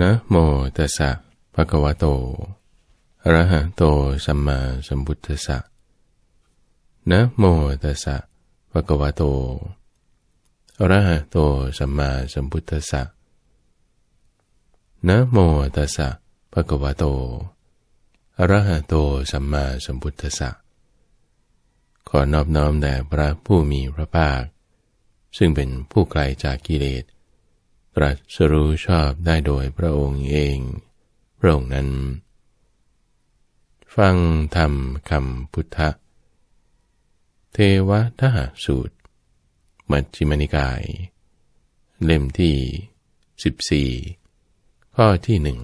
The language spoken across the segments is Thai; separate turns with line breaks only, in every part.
นะโมตัสสะภะคะวะโต อะระหะโต สัมมาสัมพุทธัสสะ นะโมตัสสะภะคะวะโต อะระหะโต สัมมาสัมพุทธัสสะ นะโมตัสสะภะคะวะโต อะระหะโต สัมมาสัมพุทธัสสะ ขอนอบน้อมแด่พระผู้มีพระภาค ซึ่งเป็นผู้ไกลจากกิเลสรัสรู้ชอบได้โดยพระองค์เอง พระองค์นั้น ฟังธรรมคำพุทธเทวทหสูตร มัชฌิมนิกาย เล่มที่ 14 ข้อที่หนึ่ง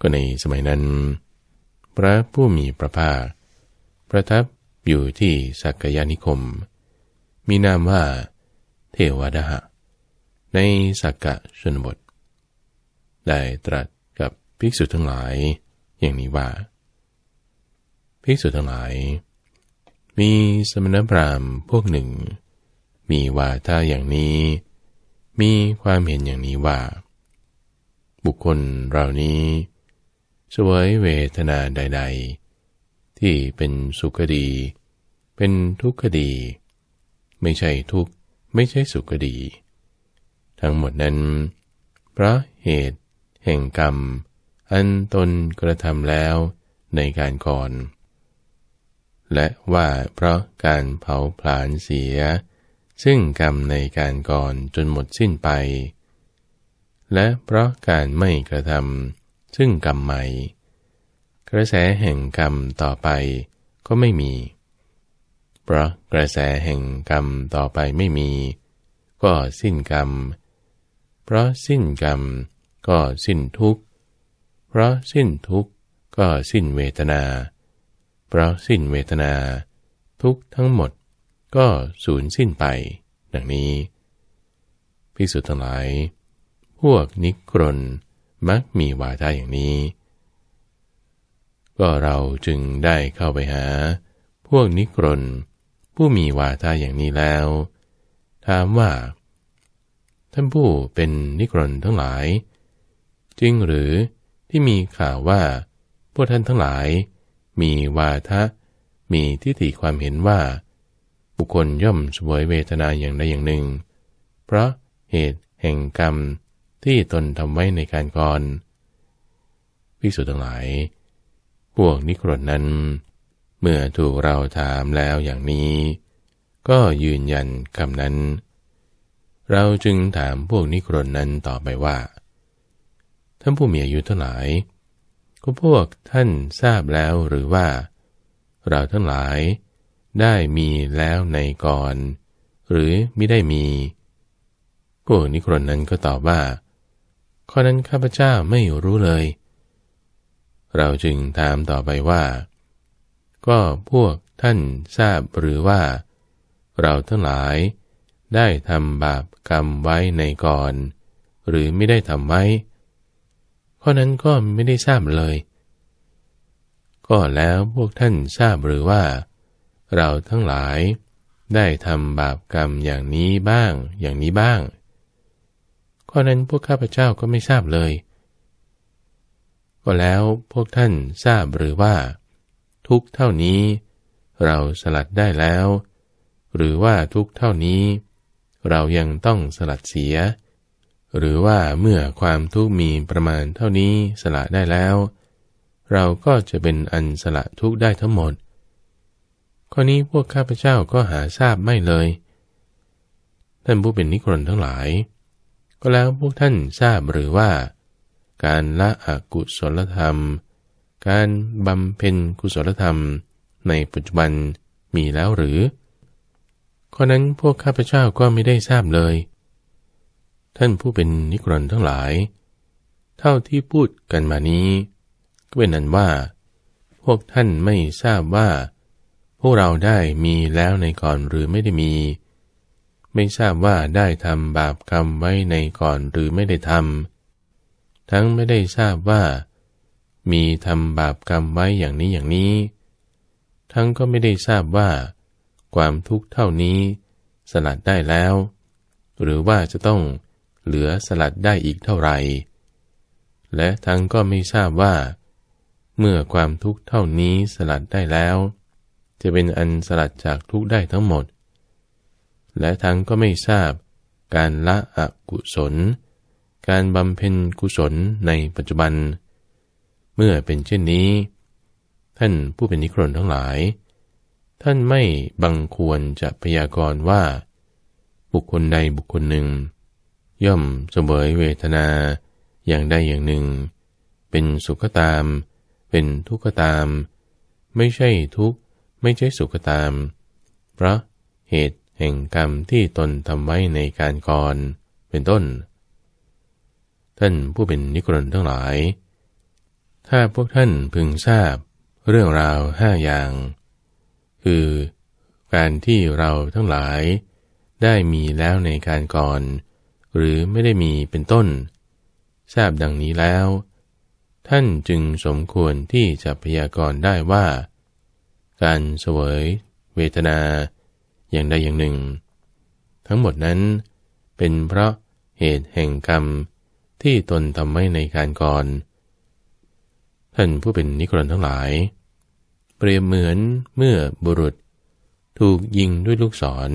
ก็ในสมัยนั้น พระผู้มีพระภาคประทับอยู่ที่สักยานิคม มีนามว่าเทวดาหะในสักกะชนบท ได้ตรัสกับภิกษุทั้งหลาย อย่างนี้ว่า ภิกษุทั้งหลาย มีสมณพราหมณ์พวกหนึ่ง มีวาทาอย่างนี้ มีความเห็นอย่างนี้ว่า บุคคลเหล่านี้สวยเวทนาใดๆ ที่เป็นสุขดี เป็นทุกขดี ไม่ใช่ทุกไม่ใช่สุขดีทั้งหมดนั้น เพราะเหตุแห่งกรรมอันตนกระทำแล้วในการก่อน และว่าเพราะการเผาผลาญเสีย ซึ่งกรรมในการก่อนจนหมดสิ้นไป และเพราะการไม่กระทำซึ่งกรรมใหม่ กระแสแห่งกรรมต่อไปก็ไม่มี เพราะกระแสแห่งกรรมต่อไปไม่มี ก็สิ้นกรรมเพราะสิ้นกรรมก็สิ้นทุกข์ เพราะสิ้นทุกข์ก็สิ้นเวทนา เพราะสิ้นเวทนาทุกทั้งหมดก็สูญสิ้นไป ดังนี้พิสุทธิ์ทั้งหลาย พวกนิครนมักมีวาทาอย่างนี้ ก็เราจึงได้เข้าไปหา พวกนิครนผู้มีวาทาอย่างนี้แล้ว ถามว่าท่านผู้เป็นนิกรนทั้งหลายจริงหรือที่มีข่าวว่าพวกท่านทั้งหลาย มีวาทะมีทิฏฐิความเห็นว่าบุคคลย่อมสวยเวทนาอย่างใดอย่างหนึ่ง เพราะเหตุแห่งกรรมที่ตนทำไว้ในการก่อนพิสุทั้งหลาย พวกนิครนนั้น เมื่อถูกเราถามแล้วอย่างนี้ ก็ยืนยันคำนั้นเราจึงถามพวกนิครนนั้นต่อไปว่า ท่านผู้มีอายุเท่าไหร่ก็พวกท่านทราบแล้วหรือว่า เราทั้งหลาย ได้มีแล้วในก่อน หรือไม่ได้มีพวกนิครนนั้นก็ตอบว่าข้อนั้นข้าพเจ้าไม่รู้เลย เราจึงถามต่อไปว่า ก็พวกท่านทราบหรือว่า เราทั้งหลายได้ทำบาปกรรมไว้ในก่อน หรือไม่ได้ทำไว้ข้อนั้นก็ไม่ได้ทราบเลย ก็แล้วพวกท่านทราบหรือว่า เราทั้งหลาย ได้ทำบาปกรรมอย่างนี้บ้างอย่างนี้บ้างข้อนั้นพวกข้าพเจ้าก็ไม่ทราบเลย ก็แล้วพวกท่านทราบหรือว่า ทุกเท่านี้ เราสลัดได้แล้ว หรือว่าทุกเท่านี้เรายังต้องสลัดเสีย หรือว่าเมื่อความทุกข์มีประมาณเท่านี้สละได้แล้ว เราก็จะเป็นอันสละทุกข์ได้ทั้งหมด ข้อนี้พวกข้าพเจ้าก็หาทราบไม่เลยท่านผู้เป็นนิครนทั้งหลาย ก็แล้วพวกท่านทราบหรือว่า การละอกุศลธรรม การบำเพ็ญกุศลธรรมในปัจจุบันมีแล้วหรือข้อนั้นพวกข้าพเจ้าก็ไม่ได้ทราบเลย ท่านผู้เป็นนิกรนทั้งหลาย เท่าที่พูดกันมานี้ ก็เป็นนั้นว่า พวกท่านไม่ทราบว่าพวกเราได้มีแล้วในก่อนหรือไม่ได้มี ไม่ทราบว่าได้ทำบาปกรรมไว้ในก่อนหรือไม่ได้ทำทั้งไม่ได้ทราบว่า มีทำบาปกรรมไว้อย่างนี้อย่างนี้ ทั้งก็ไม่ได้ทราบว่าความทุกข์เท่านี้สลัดได้แล้ว หรือว่าจะต้องเหลือสลัดได้อีกเท่าไหร่และทั้งก็ไม่ทราบว่าเมื่อความทุกข์เท่านี้สลัดได้แล้ว จะเป็นอันสลัดจากทุกข์ได้ทั้งหมด และทั้งก็ไม่ทราบการละอกุศล การบำเพ็ญกุศลในปัจจุบัน เมื่อเป็นเช่นนี้ ท่านผู้เป็นนิครนทั้งหลายท่านไม่บังควรจะพยากรณ์ว่า บุคคลใดบุคคลหนึ่ง ย่อมเสวยเวทนาอย่างใดอย่างหนึ่ง เป็นสุขตาม เป็นทุกขตาม ไม่ใช่ทุกข์ไม่ใช่สุขตาม เพราะ เหตุแห่งกรรมที่ตนทำไว้ในการก่อนเป็นต้น ท่านผู้เป็นนิกรนทั้งหลาย ถ้าพวกท่านพึงทราบเรื่องราวห้าอย่างคือการที่เราทั้งหลาย ได้มีแล้วในการก่อน หรือไม่ได้มีเป็นต้น ทราบดังนี้แล้ว ท่านจึงสมควรที่จะพยากรณ์ได้ว่า การเสวย เวทนา อย่างใดอย่างหนึ่ง ทั้งหมดนั้น เป็นเพราะเหตุแห่งกรรมที่ตนทำไว่ในการก่อน ท่านผู้เป็นนิกรทั้งหลายเปรียบเหมือนเมื่อบุรุษ ถูกยิงด้วยลูกศร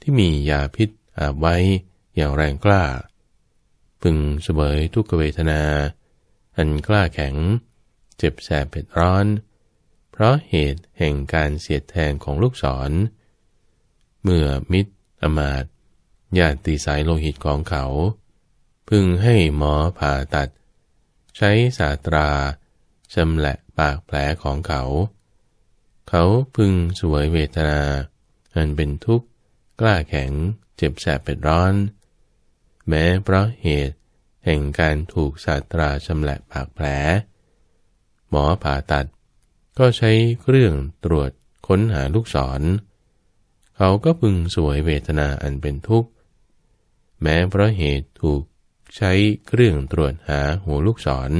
ที่มียาพิษอาบไว้อย่างแรงกล้า พึงเสบยทุกเวทนา อันกล้าแข็ง เจ็บแสบเผ็ดร้อน เพราะเหตุแห่งการเสียดแทงของลูกศร เมื่อมิตรอมาตญาติสายโลหิตของเขา พึงให้หมอผ่าตัด ใช้สาตราชำละปากแผลของเขา เขาพึงสวยเวทนาอันเป็นทุกข์กล้าแข็งเจ็บแสบเป็นร้อน แม้เพราะเหตุแห่งการถูกศาสตราชำละปากแผล หมอผ่าตัด ก็ใช้เครื่องตรวจค้นหาลูกศร เขาก็พึงสวยเวทนาอันเป็นทุกข์แม้เพราะเหตุถูกใช้เครื่องตรวจหาหัวลูกศร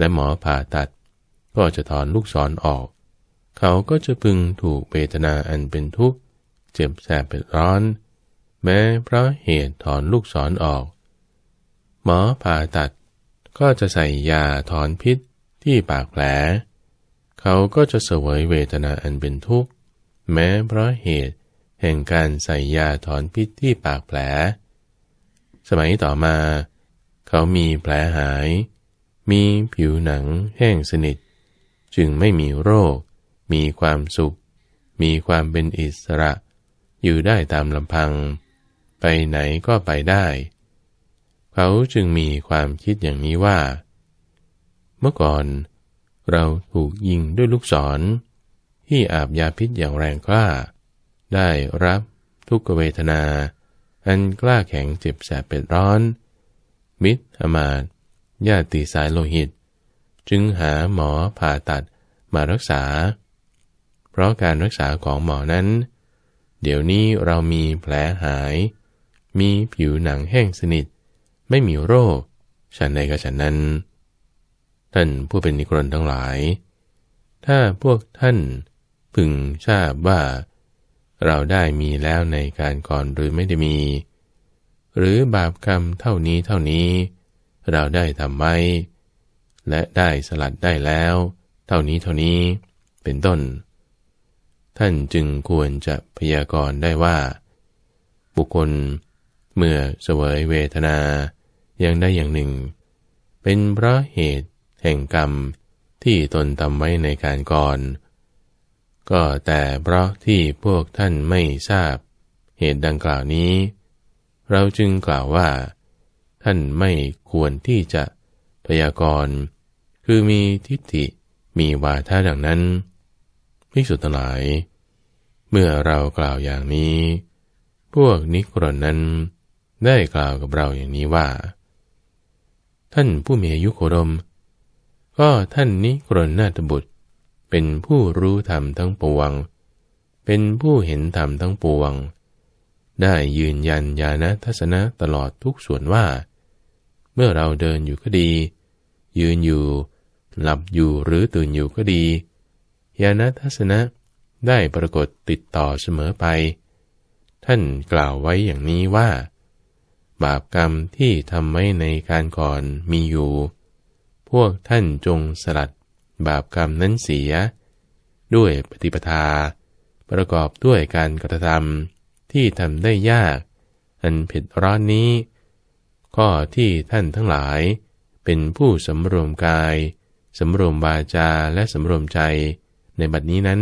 และหมอผ่าตัด ก็จะถอนลูกศรอออก เขาก็จะพึงถูกเวทนาอันเป็นทุกข์เจ็บแสบเป็นร้อน แม้เพราะเหตุถอนลูกศรอออก หมอผ่าตัด ก็จะใส่ยาถอนพิษที่ปากแผล เขาก็จะเสวยเวทนาอันเป็นทุกข์แม้เพราะเหตุแห่งการใส่ยาถอนพิษที่ปากแผล สมัยต่อมา เขามีแผลหายมีผิวหนังแห้งสนิท จึงไม่มีโรค มีความสุข มีความเป็นอิสระ อยู่ได้ตามลำพัง ไปไหนก็ไปได้ เขาจึงมีความคิดอย่างนี้ว่า เมื่อก่อน เราถูกยิงด้วยลูกศร ที่อาบยาพิษอย่างแรงกล้า ได้รับทุกเวทนา อันกล้าแข็งเจ็บแสบเป็ดร้อน มิตรอมาตญาติสายโลหิต จึงหาหมอผ่าตัดมารักษา เพราะการรักษาของหมอนั้น เดี๋ยวนี้เรามีแผลหาย มีผิวหนังแห้งสนิทไม่มีโรค ฉันใดก็ฉันนั้น ท่านผู้เป็นนิกรนทั้งหลาย ถ้าพวกท่านพึงทราบว่า เราได้มีแล้วในการก่อนหรือไม่ได้มี หรือบาปกรรมเท่านี้เท่านี้เราได้ทำไว้และได้สลัดได้แล้ว เท่านี้เท่านี้เป็นต้น ท่านจึงควรจะพยากรณ์ได้ว่า บุคคลเมื่อเสวยเวทนาอย่างได้อย่างหนึ่ง เป็นเพราะเหตุแห่งกรรมที่ตนทำไว้ในการก่อน ก็แต่เพราะที่พวกท่านไม่ทราบ เหตุดังกล่าวนี้ เราจึงกล่าวว่าท่านไม่ควรที่จะพยากรณ์คือมีทิฏฐิมีวาทะดังนั้นภิกษุทั้งหลาย เมื่อเรากล่าวอย่างนี้ พวกนิกรนั้นได้กล่าวกับเราอย่างนี้ว่า ท่านผู้มีอายุโคดมก็ท่านนิกรนนาตบุตรเป็นผู้รู้ธรรมทั้งปวง เป็นผู้เห็นธรรมทั้งปวง ได้ยืนยันญาณทัศนะตลอดทุกส่วนว่าเมื่อเราเดินอยู่ก็ดี ยืนอยู่ หลับอยู่หรือตื่นอยู่ก็ดีญาณทัศนะได้ปรากฏติดต่อเสมอไป ท่านกล่าวไว้อย่างนี้ว่า บาปกรรมที่ทำไว้ในการก่อนมีอยู่ พวกท่านจงสลัด บาปกรรมนั้นเสีย ด้วยปฏิปทา ประกอบด้วยการกระทำที่ทำได้ยากอันผิดร้อนนี้ข้อที่ท่านทั้งหลาย เป็นผู้สำรวมกาย สำรวมวาจา และสำรวมใจ ในบัดนี้นั้น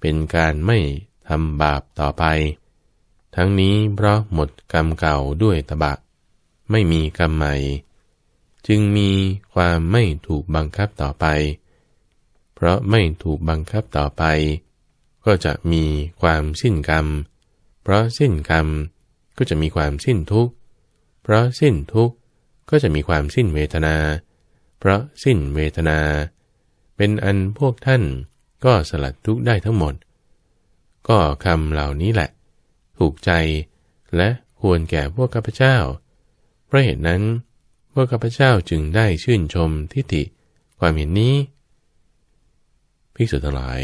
เป็นการไม่ทำบาปต่อไป ทั้งนี้เพราะหมดกรรมเก่าด้วยตบะ ไม่มีกรรมใหม่ จึงมีความไม่ถูกบังคับต่อไป เพราะไม่ถูกบังคับต่อไป ก็จะมีความสิ้นกรรม เพราะสิ้นกรรมก็จะมีความสิ้นทุกข์เพราะสิ้นทุกข์ก็จะมีความสิ้นเวทนา เพราะสิ้นเวทนา เป็นอันพวกท่านก็สลัดทุกข์ได้ทั้งหมด ก็คำเหล่านี้แหละ ถูกใจและควรแก่พวกข้าพเจ้าเพราะเหตุนั้น พวกข้าพเจ้าจึงได้ชื่นชมทิฏฐิความเห็นนี้ภิกษุทั้งหลาย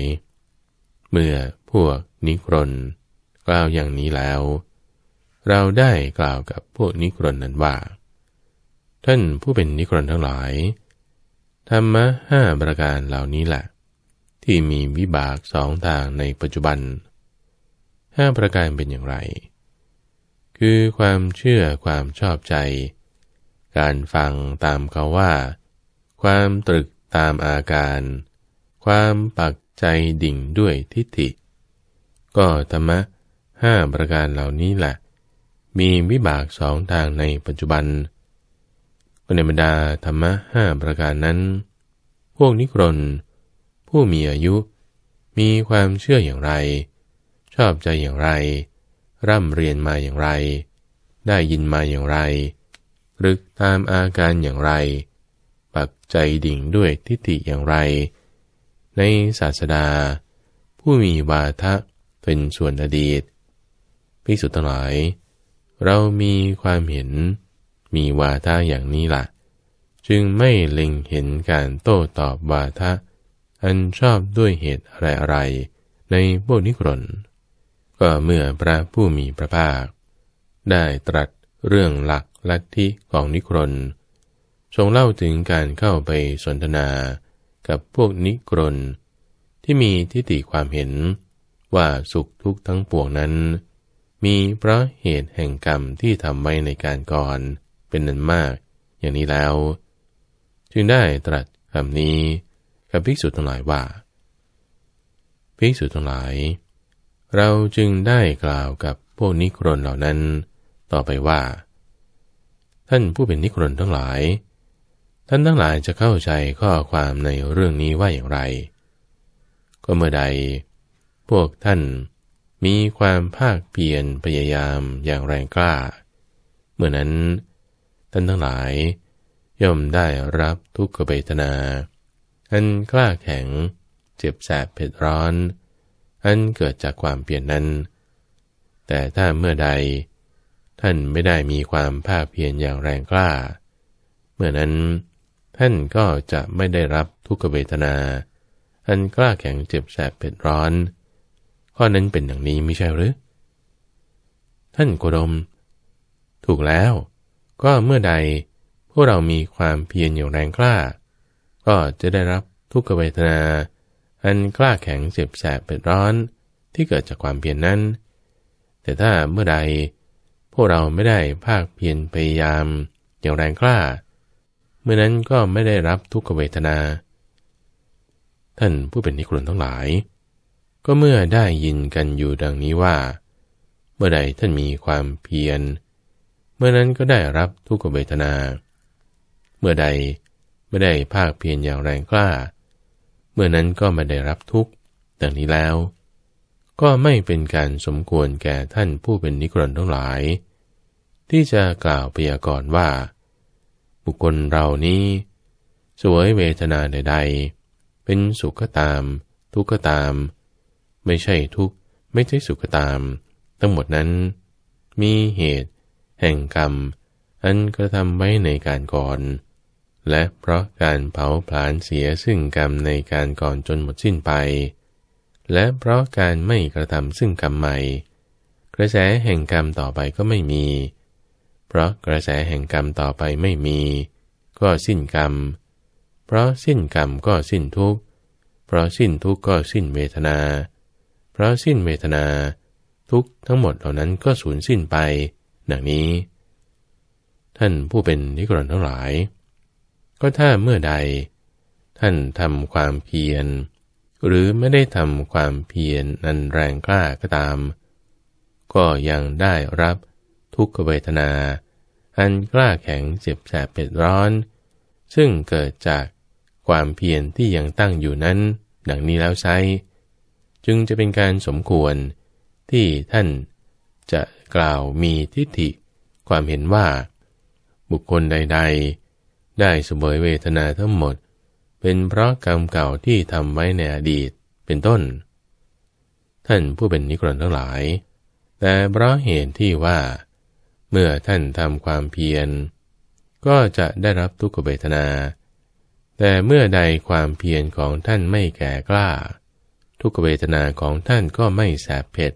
เมื่อพวกนิครนกล่าวอย่างนี้แล้วเราได้กล่าวกับพวกนิครนนั้นว่า ท่านผู้เป็นนิครนทั้งหลาย ธรรมะห้าประการเหล่านี้แหละที่มีวิบากสองทางในปัจจุบันห้าประการเป็นอย่างไร คือความเชื่อความชอบใจ การฟังตามเขาว่า ความตรึกตามอาการ ความปักใจดิ่งด้วยทิฏฐิ ก็ธรรมะห้าประการเหล่านี้แหละมีวิบากสองทางในปัจจุบันก็ในบรรดาธรรมะห้าประการนั้น พวกนิกรน ผู้มีอายุ มีความเชื่ออย่างไร ชอบใจอย่างไร ร่ำเรียนมาอย่างไร ได้ยินมาอย่างไร รึกตามอาการอย่างไร ปักใจดิ่งด้วยทิฏฐิอย่างไร ในศาสดา ผู้มีวาทะเป็นส่วนอดีต พิสุทั้งหลายเรามีความเห็นมีวาทะอย่างนี้ละ่ะ จึงไม่เล็งเห็นการโต้ตอบวาทะ อันชอบด้วยเหตุอะไรๆในพวกนิกรนก็เมื่อพระผู้มีพระภาค ได้ตรัสเรื่องหลักลัทธิของนิกรนทรงเล่าถึงการเข้าไปสนทนากับพวกนิกรนที่มีทิฏฐิความเห็นว่าสุขทุกข์ทั้งปวงนั้นมีเพราะเหตุแห่งกรรมที่ทำไว้ในการก่อนเป็นนั้นมากอย่างนี้แล้ว จึงได้ตรัสคำนี้ กับภิกษุทั้งหลายว่าภิกษุทั้งหลาย เราจึงได้กล่าวกับพวกนิครนเหล่านั้น ต่อไปว่า ท่านผู้เป็นนิครนทั้งหลาย ท่านทั้งหลายจะเข้าใจข้อความในเรื่องนี้ว่าอย่างไร ก็เมื่อใด พวกท่านมีความภาคเพียรพยายามอย่างแรงกล้า เมื่อนั้นท่านทั้งหลาย ย่อมได้รับทุกขเบทนา อันกล้าแข็ง เจ็บแสบเผ็ดร้อน อันเกิดจากความเปลี่ยนนั้น แต่ถ้าเมื่อใด ท่านไม่ได้มีความภาคเพียรอย่างแรงกล้า เมื่อนั้นท่านก็จะไม่ได้รับทุกขเวทนา อันกล้าแข็งเจ็บแสบเผ็ดร้อนข้อนั้นเป็นอย่างนี้ไม่ใช่หรือ ท่านโคดม ถูกแล้วก็เมื่อใด พวกเรามีความเพียรอย่างแรงกล้า ก็จะได้รับทุกขเวทนาอันกล้าแข็งเจ็บแสบเป็นร้อนที่เกิดจากความเพียรนนั้น แต่ถ้าเมื่อใด พวกเราไม่ได้ภาคเพียรพยายามอย่างแรงกล้า เมื่อนั้นก็ไม่ได้รับทุกขเวทนา ท่านผู้เป็นนิครนทั้งหลายก็เมื่อได้ยินกันอยู่ดังนี้ว่า เมื่อใดท่านมีความเพียร เมื่อนั้นก็ได้รับทุกขเวทนา เมื่อใดไม่ได้ภาคเพียรอย่างแรงกล้า เมื่อนั้นก็ไม่ได้รับทุกข์ดังนี้แล้ว ก็ไม่เป็นการสมควรแก่ท่านผู้เป็นนิกรทั้งหลาย ที่จะกล่าวพยากรณ์ว่า บุคคลเรานี้สวยเวทนาใดๆเป็นสุขก็ตาม ทุกข์ก็ตามตามไม่ใช่ทุกข์ไม่ใช่สุขตาม ทั้งหมดนั้น มีเหตุ แห่งกรรมอันกระทำไว้ในการก่อน และเพราะการเผาผลาญเสียซึ่งกรรมในการก่อนจนหมดสิ้นไป และเพราะการไม่กระทำซึ่งกรรมใหม่ กระแสแห่งกรรมต่อไปก็ไม่มี เพราะกระแสแห่งกรรมต่อไปไม่มี ก็สิ้นกรรม เพราะสิ้นกรรมก็สิ้นทุกข์ เพราะสิ้นทุกข์ก็สิ้นเวทนาราะสิ้นเวทนาทุกทั้งหมดเหล่านั้นก็สูญสิ้นไป ดังนี้ ท่านผู้เป็นนิกรณทั้งหลาย ก็ถ้าเมื่อใด ท่านทำความเพียร หรือไม่ได้ทำความเพียรนันแรงกล้าก็ตาม ก็ยังได้รับทุกขเวทนา อันกล้าแข็งเจ็บแสบเป็ดร้อน ซึ่งเกิดจากความเพียรที่ยังตั้งอยู่นั้น ดังนี้แล้วใช้จึงจะเป็นการสมควรที่ท่านจะกล่าวมีทิฏฐิ ความเห็นว่าบุคคลใด ๆ ได้สบยเวทนาทั้งหมด เป็นเพราะกรรมเก่าที่ทำไว้ในอดีตเป็นต้น ท่านผู้เป็นนิกรทั้งหลาย แต่เพราะเหตุที่ว่า เมื่อท่านทำความเพียร ก็จะได้รับทุกขเวทนา แต่เมื่อใดความเพียรของท่านไม่แก่กล้าทุกเวทนาของท่านก็ไม่แสบเผ็ด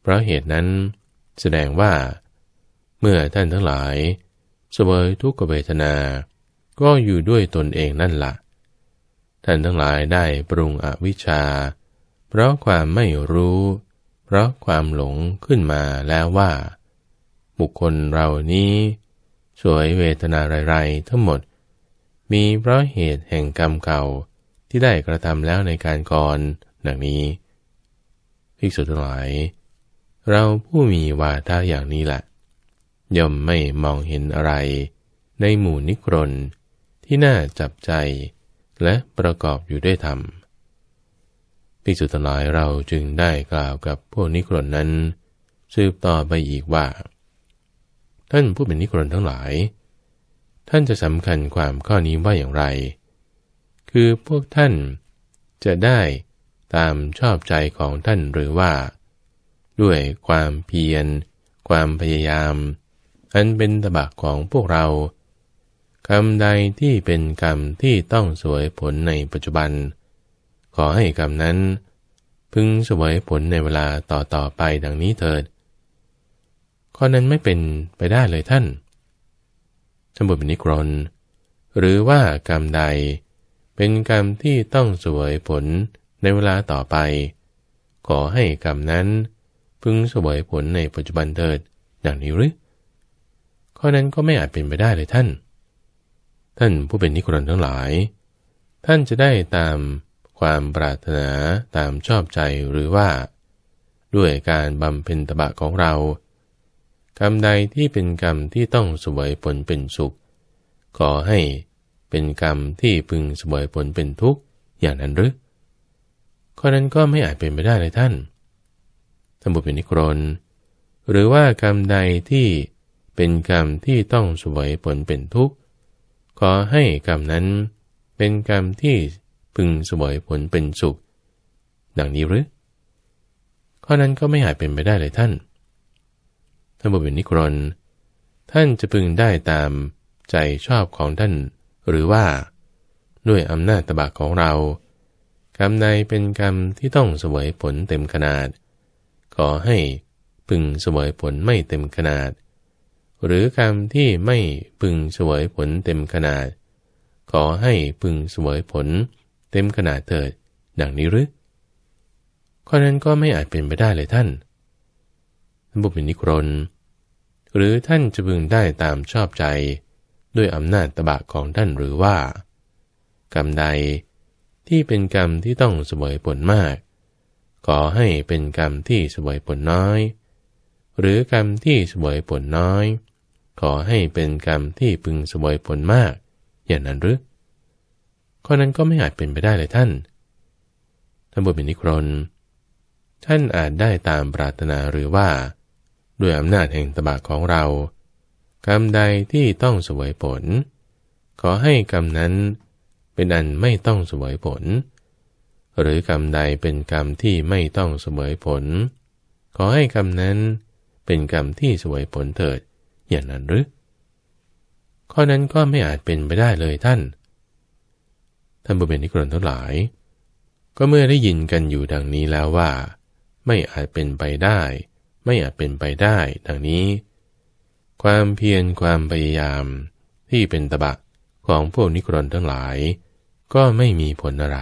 เพราะเหตุนั้นแสดงว่า เมื่อท่านทั้งหลาย เสวยทุกเวทนา ก็อยู่ด้วยตนเองนั่นละ่ะท่านทั้งหลายได้ปรุงอวิชชา เพราะความไม่รู้ เพราะความหลงขึ้นมาแล้วว่าบุคคลเรานี้ สวยเวทนาไรๆทั้งหมด มีเพราะเหตุแห่งกรรมเก่าที่ได้กระทำแล้วในการก่อนดังนี้ภิกษุทั้งหลาย เราผู้มีวาทาอย่างนี้แหละ ย่อมไม่มองเห็นอะไร ในหมู่นิครนที่น่าจับใจ และประกอบอยู่ด้วยธรรมภิกษุทั้งหลายเราจึงได้กล่าวกับพวกนิครนนั้น สืบต่อไปอีกว่า ท่านผู้เป็นนิครนทั้งหลาย ท่านจะสำคัญความข้อนี้ว่าอย่างไรคือพวกท่านจะได้ตามชอบใจของท่านหรือว่า ด้วยความเพียร ความพยายามอันเป็นตบะของพวกเรา กรรมใดที่เป็นกรรมที่ต้องสวยผลในปัจจุบัน ขอให้กรรมนั้น พึงสวยผลในเวลาต่อต่อไปดังนี้เถิดข้อนั้นไม่เป็นไปได้เลยท่านท่านบุญนิกรนหรือว่ากรรมใดเป็นกรรมที่ต้องสวยผลในเวลาต่อไป ขอให้กรรมนั้นพึงสวยผลในปัจจุบันเถิดอย่างนี้หรือข้อนั้นก็ไม่อาจเป็นไปได้เลยท่าน ท่านผู้เป็นนิครนทั้งหลาย ท่านจะได้ตามความปรารถนาตามชอบใจหรือว่า ด้วยการบำเพ็ญตบะของเรา กรรมใดที่เป็นกรรมที่ต้องสวยผลเป็นสุข ขอใหเป็นกรรมที่พึงสบวยผลเป็นทุกข์อย่างนั้นหรือ ข้อนั้นก็ไม่อาจเป็นไปได้เลยท่าน ท่านบุพเพนิครน หรือว่ากรรมใดที่เป็นกรรมที่ต้องสวยผลเป็นทุกข์ ขอให้กรรมนั้นเป็นกรรมที่พึงสวยผลเป็นสุข ดังนี้หรือ ข้อนั้นก็ไม่อาจเป็นไปได้เลยท่านท่านบุพเพนนิครน ท่านจะพึงได้ตามใจชอบของท่านหรือว่า ด้วยอำนาจตบะของเรากรรมใดเป็นกรรมที่ต้องเสวยผลเต็มขนาด ขอให้พึงเสวยผลไม่เต็มขนาด หรือ กรรมที่ไม่พึงเสวยผลเต็มขนาด ขอให้พึงเสวยผลเต็มขนาดเถิดดังนี้หรือข้อนั้นก็ไม่อาจเป็นไปได้เลยท่านบุพนิกรนหรือท่านจะพึงได้ตามชอบใจด้วยอำนาจตบะของท่านหรือว่า กรรมใด ที่เป็นกรรมที่ต้องเสวยผลมาก ขอให้เป็นกรรมที่เสวยผลน้อย หรือกรรมที่เสวยผลน้อย ขอให้เป็นกรรมที่พึงเสวยผลมาก อย่างนั้นหรือข้อนั้นก็ไม่อาจเป็นไปได้เลยท่านท่านบุญนิครนท่านอาจได้ตามปรารถนาหรือว่า ด้วยอำนาจแห่งตบะของเรากรรมใดที่ต้องสวยผล ขอให้กรรมนั้นเป็นอันไม่ต้องสวยผล หรือ กรรมใดเป็นกรรมที่ไม่ต้องสวยผล ขอให้กรรมนั้นเป็นกรรมที่สวยผลเถิดอย่างนั้นหรือข้อนั้นก็ไม่อาจเป็นไปได้เลยท่าน ท่านบุเบนิกรนทั้งหลาย ก็เมื่อได้ยินกันอยู่ดังนี้แล้วว่า ไม่อาจเป็นไปได้ ไม่อาจเป็นไปได้ดังนี้ความเพียรความพยายามที่เป็นตบะของพวกนิกรนทั้งหลาย ก็ไม่มีผลอะไร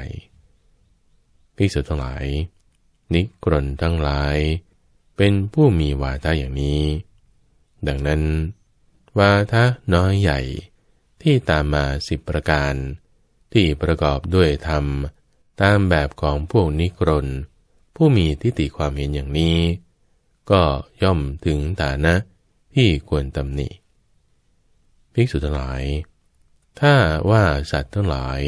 พิสุทั้งหลาย นิกรนทั้งหลาย เป็นผู้มีวาทะอย่างนี้ ดังนั้น วาทะน้อยใหญ่ที่ตามมาสิบประการ ที่ประกอบด้วยธรรมตามแบบของพวกนิกรนผู้มีทิฏฐิความเห็นอย่างนี้ ก็ย่อมถึงฐานะที่ควรตำหนิภิกษุทั้งหลาย ถ้าว่าสัตว์ทั้งหลาย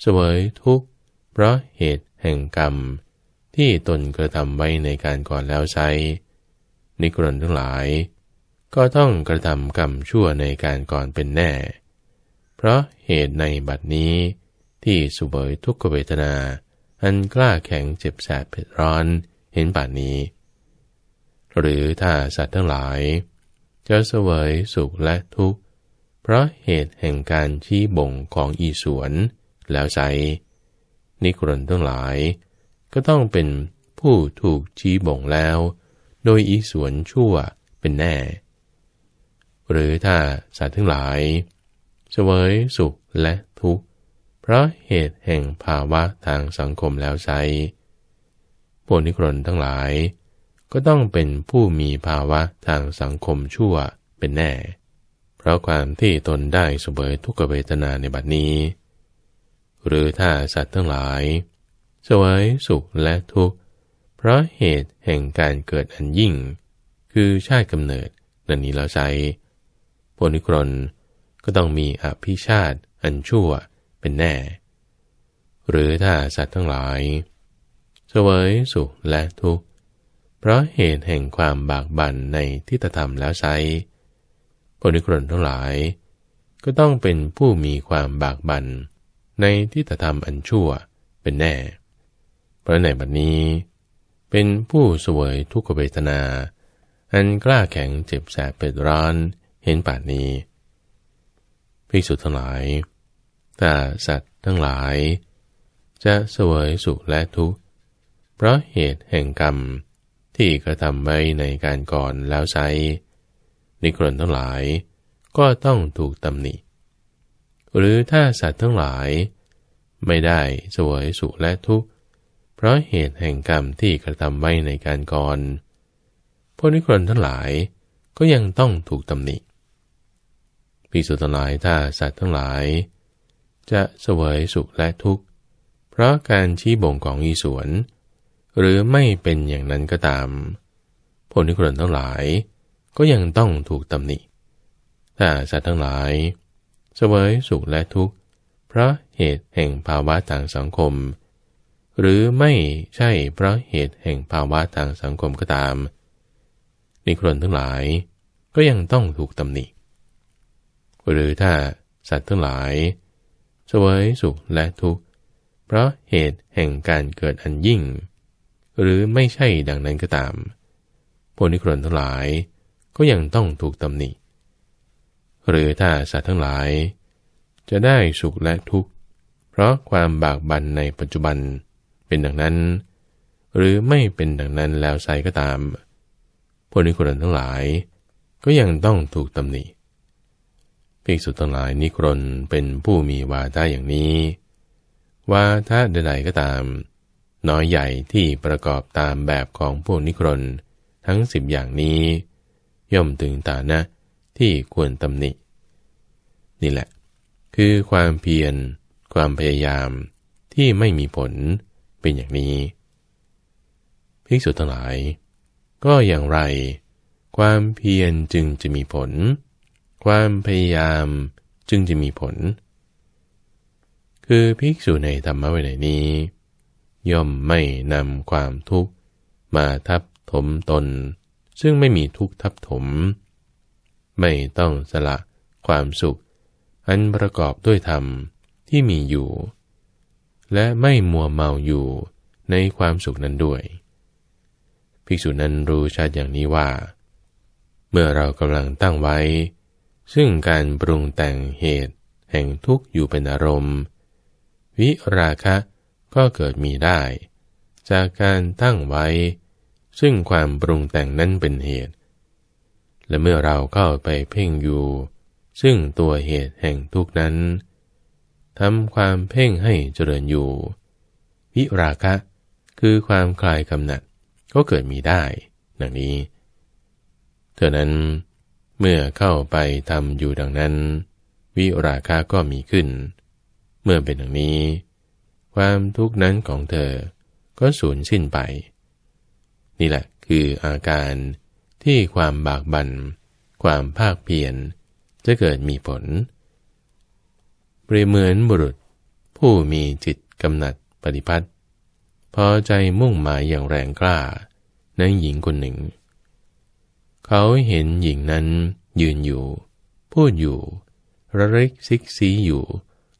เสวยทุกข์เพราะเหตุแห่งกรรม ที่ตนกระทำไว้ในการก่อนแล้วใช้นิกรณทั้งหลาย ก็ต้องกระทำกรรมชั่วในการก่อนเป็นแน่ เพราะเหตุในบัดนี้ที่สุบยทุกขเวทนาอันกล้าแข็งเจ็บแสบเผ็ดร้อนเห็นบัดนี้ หรือถ้าสัตว์ทั้งหลายจะเสวยสุขและทุกข์ เพราะเหตุแห่งการชี้บ่งของอีสวนแล้วใจนิกรนทั้งหลาย ก็ต้องเป็นผู้ถูกชี้บ่งแล้ว โดยอีสวนชั่วเป็นแน่ หรือถ้าสัตว์ทั้งหลาย เสวยสุขและทุกข์เพราะเหตุแห่งภาวะทางสังคมแล้วใจพวกนิกรนทั้งหลายก็ต้องเป็นผู้มีภาวะทางสังคมชั่วเป็นแน่ เพราะความที่ตนได้สเสบยทุกขเวทนาในบัดนี้ หรือถ้าสัตว์ทั้งหลายสวยสุขและทุกข์เพราะเหตุแห่งการเกิดอันยิ่ง คือชาติกำเนิดดันนี้เราใช้ผลิกรนก็ต้องมีอภิชาติอันชั่วเป็นแน่ หรือถ้าสัตว์ทั้งหลายสวยสุขและทุกข์เพราะเหตุแห่งความบากบั่นในทิฏฐธรรมแล้วใช้คนทุกคนทั้งหลาย ก็ต้องเป็นผู้มีความบากบั่นในทิฏฐธรรมอันชั่วเป็นแน่ เพราะในบัดนนี้ เป็นผู้สวยทุกขเวทนา อันกล้าแข็งเจ็บแสบเป็ดร้อนเห็นป่านนี้ พิสุทั้งหลาย แต่สัตว์ทั้งหลาย จะสวยสุขและทุกข์ เพราะเหตุแห่งกรรมที่กระทำไว้ในการก่อนแล้วใช้นิครนทั้งหลายก็ต้องถูกตำหนิหรือถ้าสัตว์ทั้งหลาย ไม่ได้สวยสุขและทุกข์เพราะเหตุแห่งกรรมที่กระทำไว้ในการก่อนพวกนิครนทั้งหลายก็ยังต้องถูกตำหนิพิสุทั้งหลายถ้าสัตว์ทั้งหลาย จะสวยสุขและทุกข์เพราะการชี้บ่งของอีสวนหรือไม่เป็นอย่างนั้นก็ตาม ผลนิครนทั้งหลายก็ยังต้องถูกตำหนิ ถ้าสัตว์ทั้งหลายเสวยสุขและทุกข์เพราะเหตุ แห่งภาวะทางสังคม หรือไม่ใช่เพราะเหตุแห่งภาวะทางสังคมก็ตาม นิครนทั้งหลายก็ยังต้องถูกตำหนิ หรือถ้าสัตว์ทั้งหลาย เสวยสุขและทุกข์ เพราะเหตุแห่งการเกิดอันยิ่งหรือไม่ใช่ดังนั้นก็ตามพวกนิครนทั้งหลายก็ยังต้องถูกตำหนิ หรือถ้าสัตว์ทั้งหลาย จะได้สุขและทุกข์เพราะความบากบั่นในปัจจุบันเป็นดังนั้น หรือไม่เป็นดังนั้นแล้วไซก็ตามพวกนิครนทั้งหลาย ก็ยังต้องถูกตำหนิภิกษุทั้งหลายนิครนเป็นผู้มีวาทะอย่างนี้ วาทะใดๆก็ตามน้อยใหญ่ที่ประกอบตามแบบของพวกนิครนทั้งสิบอย่างนี้ ย่อมถึงฐานะที่ควรตำหนิ นี่แหละ คือความเพียรความพยายามที่ไม่มีผลเป็นอย่างนี้ ภิกษุทั้งหลาย ก็อย่างไร ความเพียรจึงจะมีผล ความพยายามจึงจะมีผล คือภิกษุในธรรมะวันนี้ย่อมไม่ นำ ความทุกข์ มาทับถมตน ซึ่งไม่มีทุกข์ทับถม ไม่ต้อง สละความสุข อันประกอบด้วยธรรมที่มีอยู่ และไม่มัวเมาอยู่ในความสุขนั้นด้วย ภิกษุนั้นรู้ชัด อย่างนี้ว่า เมื่อเรากำลังตั้งไว้ ซึ่งการ ปรุงแต่งเหตุแห่งทุกข์อยู่เป็นอารมณ์ วิราคะก็เกิดมีได้ จากการตั้งไว้ ซึ่งความปรุงแต่งนั้นเป็นเหตุ และเมื่อเราเข้าไปเพ่งอยู่ ซึ่งตัวเหตุแห่งทุกนั้นทำความเพ่งให้เจริญอยู่ วิราคะคือความคลายกำหนัดก็เกิดมีได้ ดังนี้เท่านั้นเมื่อเข้าไปทำอยู่ดังนั้น วิราคะก็มีขึ้น เมื่อเป็นดังนี้ความทุกข์นั้นของเธอก็สูญสิ้นไป นี่แหละคืออาการที่ความบากบัน่นความภาคเพียนจะเกิดมีผล เปรียบเหมือนบุรุษผู้มีจิตกำหนัดปฏิพัติพอใจมุ่งหมายอย่างแรงกล้าในหญิงคนหนึ่ง เขาเห็นหญิงนั้นยืนอยู่ พูดอยู่ ระลึกซิกซีอยู่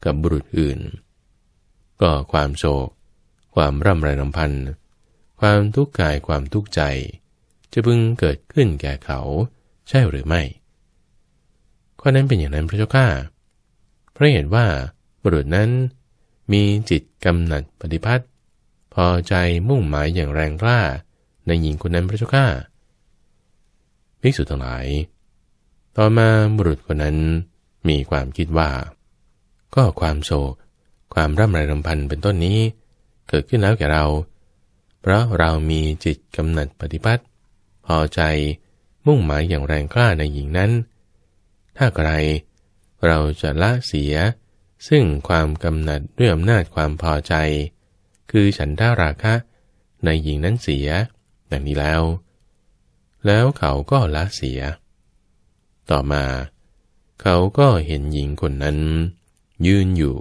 กับบุรุษอื่นเก็ความโศก ความร่ำไรลำพันธ์ความทุกข์กายความทุกข์ใจ จะพึงเกิดขึ้นแก่เขา ใช่หรือไม่ข้อนั้นเป็นอย่างนั้นพระเจ้าข้าเพราะเห็นว่าบุรุษนั้นมีจิตกำหนัดปฏิพัติพอใจมุ่งหมายอย่างแรงกล้าในหญิงคนนั้นพระเจ้าข้าภิกษุทั้งหลาย ต่อมาบุรุษคนนั้นมีความคิดว่า ก็ความโศกความร่ำไรรำพันเป็นต้นนี้ เกิดขึ้นแล้วแก่เรา เพราะเรามีจิตกำหนัดปฏิบัติพอใจมุ่งหมายอย่างแรงกล้าในหญิงนั้น ถ้าใครเราจะละเสีย ซึ่งความกำหนัดด้วยอำนาจความพอใจ คือฉันทาราคะในหญิงนั้นเสียดังนี้แล้ว แล้วเขาก็ละเสีย ต่อมา เขาก็เห็นหญิงคนนั้นยืนอยู่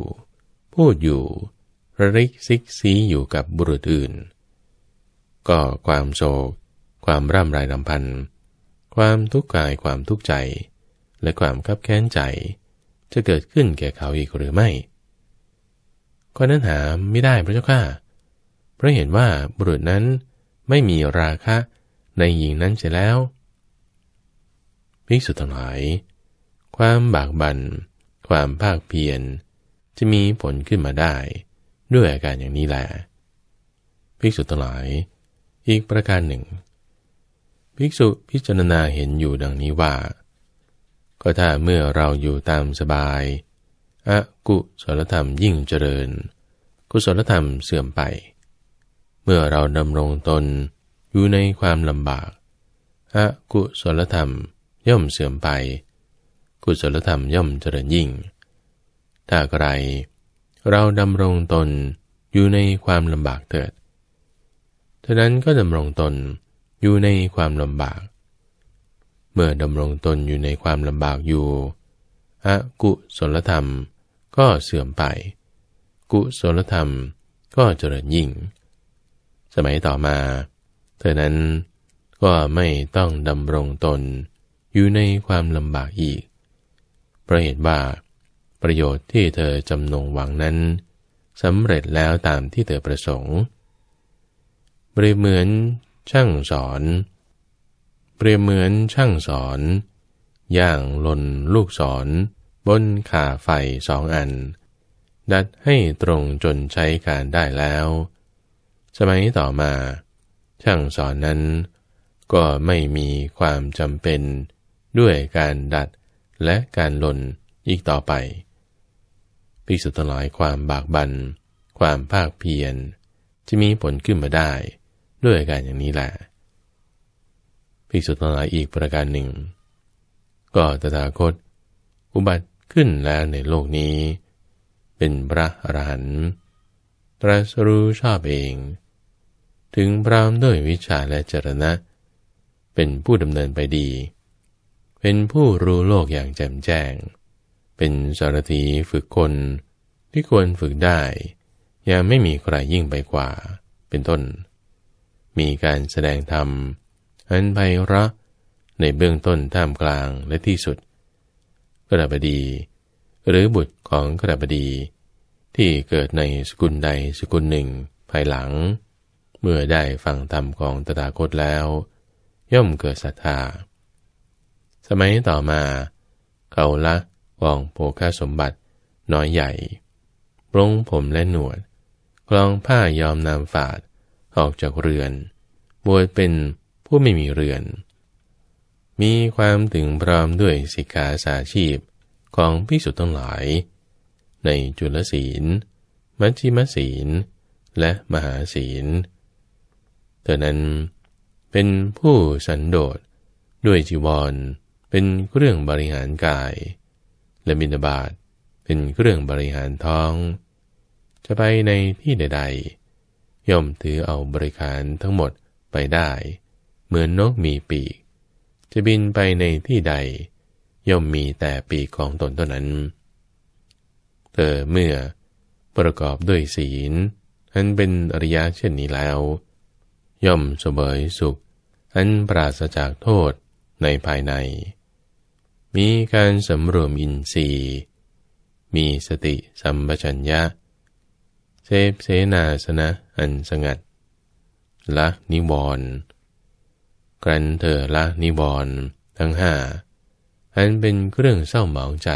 พูดอยู่ระลิกซิกซีอยู่กับบุรุษอื่น ก็ความโศก ความร่ำไรลำพันธ์ความทุกข์กายความทุกข์ใจ และความขับแค้นใจ จะเกิดขึ้นแก่เขาอีกหรือไม่ก็นั้นหาไม่ได้ พระเจ้าค่ะเพราะเห็นว่าบุรุษนั้นไม่มีราคะในหญิงนั้นเสียแล้วภิกษุทั้งหลายความบากบัน่นความภาคเพียรจะมีผลขึ้นมาได้ด้วยอาการอย่างนี้แหละภิกษุทั้งหลาย อีกประการหนึ่ง ภิกษุพิจารณาเห็นอยู่ดังนี้ว่า ก็ถ้าเมื่อเราอยู่ตามสบายอะกุศลธรรมยิ่งเจริญ กุศลธรรมเสื่อมไป เมื่อเราดำรงตนอยู่ในความลำบากอะกุศลธรรมย่อมเสื่อมไป กุศลธรรมย่อมเจริญยิ่งถ้าใครเราดำรงตนอยู่ในความลำบากเถิด เท่านั้นก็ดำรงตนอยู่ในความลำบาก เมื่อดำรงตนอยู่ในความลำบากอยู่อกุศลธรรมก็เสื่อมไป กุศลธรรมก็เจริญยิ่ง สมัยต่อมาเธอนั้นก็ไม่ต้องดำรงตนอยู่ในความลำบากอีก เพราะเหตุว่าาประโยชน์ที่เธอจำนงหวังนั้นสำเร็จแล้วตามที่เธอประสงค์ เปรียบเหมือน ช่างสอน เปรียบเหมือนช่างสอนย่างลนลูกสอนบนขาไฟสองอัน ดัดให้ตรงจนใช้การได้แล้ว สมัยต่อมา ช่างสอนนั้น ก็ไม่มีความจำเป็นด้วยการดัดและการลนอีกต่อไปภิกษุทั้งหลายความบากบันความภาคเพียรจะมีผลขึ้นมาได้ด้วยอาการอย่างนี้แหละภิกษุทั้งหลายอีกประการหนึ่ง ก็ตถาคต อุบัติขึ้นแล้วในโลกนี้ เป็นพระอรหันต์ตรัสรู้ชอบเอง ถึงพร้อมด้วยวิชาและจรณะ เป็นผู้ดำเนินไปดี เป็นผู้รู้โลกอย่างแจ่มแจ้งเป็นสารถีฝึกคนที่ควรฝึกได้ ยังไม่มีใครยิ่งไปกว่า เป็นต้น มีการแสดงธรรมอันไพเราะในเบื้องต้น ท่ามกลางและที่สุด กระบดี หรือบุตรของกระบดีที่เกิดในสกุลใดสกุลหนึ่งภายหลัง เมื่อได้ฟังธรรมของตถาคตแล้ว ย่อมเกิดศรัทธา สมัยต่อมาเขาละกองโภคาสมบัติน้อยใหญ่ ปรงผมและหนวด กลองผ้ายอมนำฝาดออกจากเรือน บวชเป็นผู้ไม่มีเรือน มีความถึงพร้อมด้วยสิกขาสาชีพของพิสุทธ์ต้งหลาย ในจุลศีล มัชฌิมศีล และมหาศีลเธอนั้นเป็นผู้สันโดษด้วยจีวรเป็นเครื่องบริหารกายและบินาบาตเป็นเครื่องบริหารท้อง จะไปในที่ใด ๆ ย่อมถือเอาบริการทั้งหมดไปได้ เหมือนนกมีปีก จะบินไปในที่ใด ย่อมมีแต่ปีกของตนเท่านั้นเธอเมื่อประกอบด้วยศีล อันเป็นอริยะเช่นนี้แล้ว ย่อมเสบยสุข อันปราศจากโทษในภายในมีการสำรวมอินทรีย์ มีสติสัมปชัญญะเซฟเสนาสนะอันสงัด ละนิวรณ์กรันเธอละนิวรณ์ทั้งห้าอันเป็นเครื่องเศร้าหมองใจ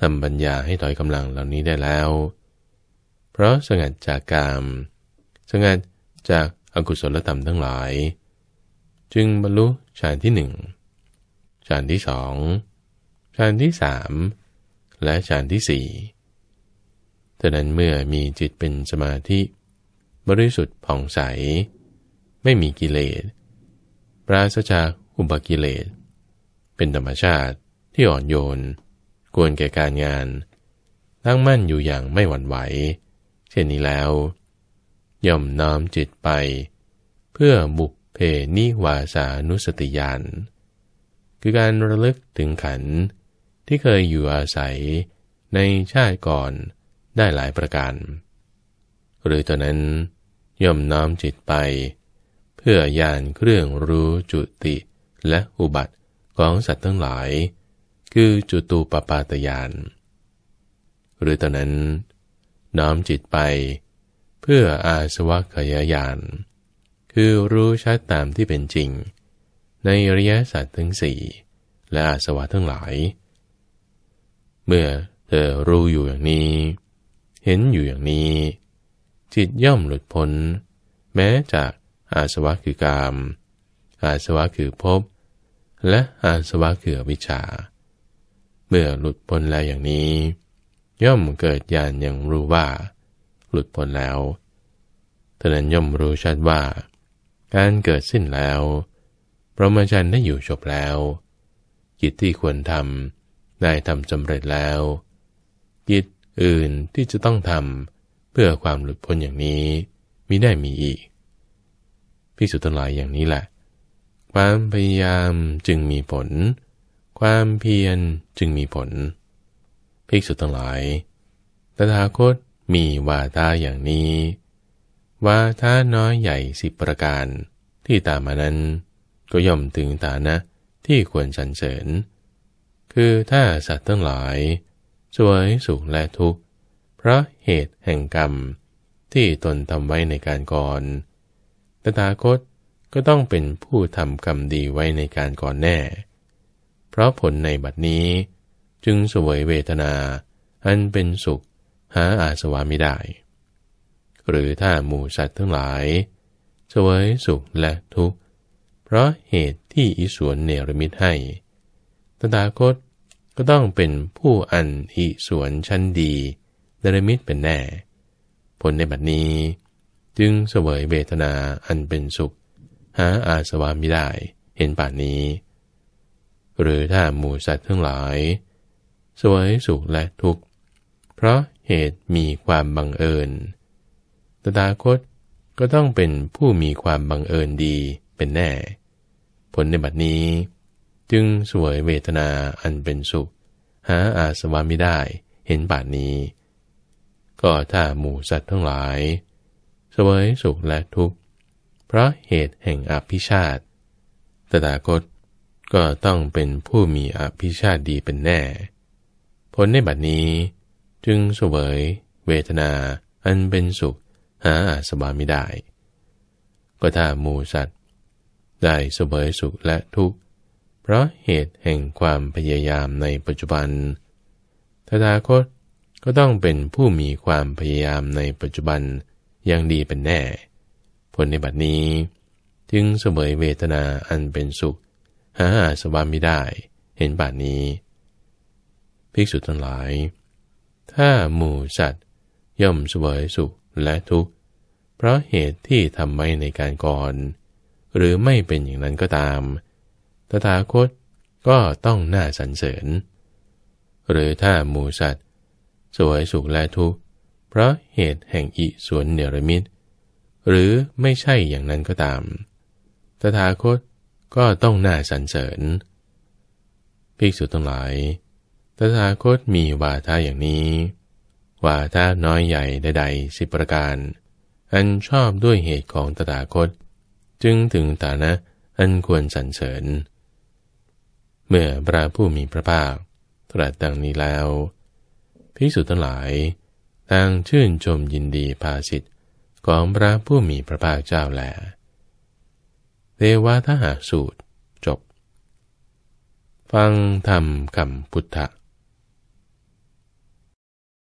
ทำปัญญาให้ถอยกำลังเหล่านี้ได้แล้ว เพราะสงัดจากกาม สงัดจากอากุศลธรรมทั้งหลาย จึงบรรลุฌานที่หนึ่งฌานที่สองฌานที่สาม และฌานที่สี่ดังนั้นเมื่อมีจิตเป็นสมาธิ บริสุทธิ์ผ่องใส ไม่มีกิเลส ปราศจากอุบกิเลส เป็นธรรมชาติที่อ่อนโยน กวนแก่การงานตั้งมั่นอยู่อย่างไม่หวั่นไหว เช่นนี้แล้ว ย่อมน้อมจิตไป เพื่อบุพเพนิวาสานุสติยานคือการระลึกถึงขันที่เคยอยู่อาศัยในชาติก่อนได้หลายประการ หรือตอนนั้นย่อมน้อมจิตไป เพื่อยานเครื่องรู้จุติและอุบัติ ของสัตว์ทั้งหลาย คือจุตูปปาตยานหรือตอนนั้น น้อมจิตไปเพื่ออาสวัคยายานคือรู้ชัดตามที่เป็นจริงในอริยสัจทั้งสี่และอาสวะทั้งหลาย เมื่อเธอรู้อยู่อย่างนี้ เห็นอยู่อย่างนี้ จิตย่อมหลุดพ้น แม้จากอาสวะคือกาม อาสวะคือภพและอาสวะคือวิชาเมื่อหลุดพ้นแล้วอย่างนี้ ย่อมเกิดญาณอย่างรู้ว่า หลุดพ้นแล้วท่านั้นย่อมรู้ชัดว่า การเกิดสิ้นแล้วรหมจรรย์ได้อยู่จบแล้ว กิจที่ควรทำได้ทำสำเร็จแล้ว กิจอื่นที่จะต้องทำเพื่อความหลุดพ้นอย่างนี้มิได้มีอีก พิสุทธิ์ทั้งหลายอย่างนี้แหละ ความพยายามจึงมีผล ความเพียรจึงมีผล พิสุทั้งหลายตถาคตมีวาทาอย่างนี้วาทาน้อยใหญ่สิบประการที่ตามมานั้นก็ย่อมถึงฐานะที่ควรสรรเสริญ คือถ้าสัตว์ทั้งหลาย สวยสุขและทุกข์ เพราะเหตุแห่งกรรมที่ตนทำไว้ในการก่อน ตถาคตก็ต้องเป็นผู้ทำกรรมดีไว้ในการก่อนแน่ เพราะผลในบัดนี้จึงสวยเวทนาอันเป็นสุขหาอาสวะไม่ได้ หรือถ้าหมู่สัตว์ทั้งหลาย สวยสุขและทุกข์เพราะเหตุที่อิสวนเนรมิตให้ตถาคตก็ต้องเป็นผู้อันอิสวนชั้นดีเนรมิตเป็นแน่ ผลในบัดนี้จึงเสวยเวทนาอันเป็นสุข หาอาสวามิได้เห็นป่านนี้ หรือถ้าหมูสัตว์ทั้งหลายสวยสุขและทุกข์เพราะเหตุมีความบังเอิญตถาคตก็ต้องเป็นผู้มีความบังเอิญดีเป็นแน่ผลในบัดนี้จึงสวยเวทนาอันเป็นสุข หาอาสวาไม่ได้เห็นบาดนี้ก็ถ้าหมู่สัตว์ทั้งหลายสวยสุขและทุกข์เพราะเหตุแห่งอภิชาติตถาคตก็ต้องเป็นผู้มีอภิชาติดีเป็นแน่ผลในบัดนี้จึงสวยเวทนาอันเป็นสุขหาอาสวาไม่ได้ ก็ถ้าหมูสัตว์ได้เสวยสุขและทุกข์ เพราะเหตุแห่งความพยายามในปัจจุบันทถาคต ก็ต้องเป็นผู้มีความพยายามในปัจจุบันอย่างดีเป็นแน่ผลในบัดนี้จึงเสมยเวทนาอันเป็นสุข หาอาสวาไม่ได้เห็นบัดนี้ ภิกษุทั้งหลาย ถ้าหมู่สัตว์ย่อมเสวยสุขและทุกข์ เพราะเหตุที่ทำไว้ในการก่อนหรือไม่เป็นอย่างนั้นก็ตาม ตถาคตก็ต้องน่าสรรเสริญ หรือถ้ามูสัตว์สวยสุขและทุกข์เพราะเหตุแห่งอิสวนเนรมิตหรือไม่ใช่อย่างนั้นก็ตาม ตถาคตก็ต้องน่าสรรเสริญ ภิกษุทั้งหลาย ตถาคตมีวาทะอย่างนี้วาทะน้อยใหญ่ใดๆสิบประการ อันชอบด้วยเหตุของตถาคตจึงถึงฐานะอันควรสรรเสริญ เมื่อพระผู้มีพระภาคตรัสดังนี้แล้วภิกษุทั้งหลายต่างชื่นชมยินดีภาสิทธิ์ของพระผู้มีพระภาคเจ้าแหลเทวทหาสูตร จบ ฟังธรรมคำพุทธธ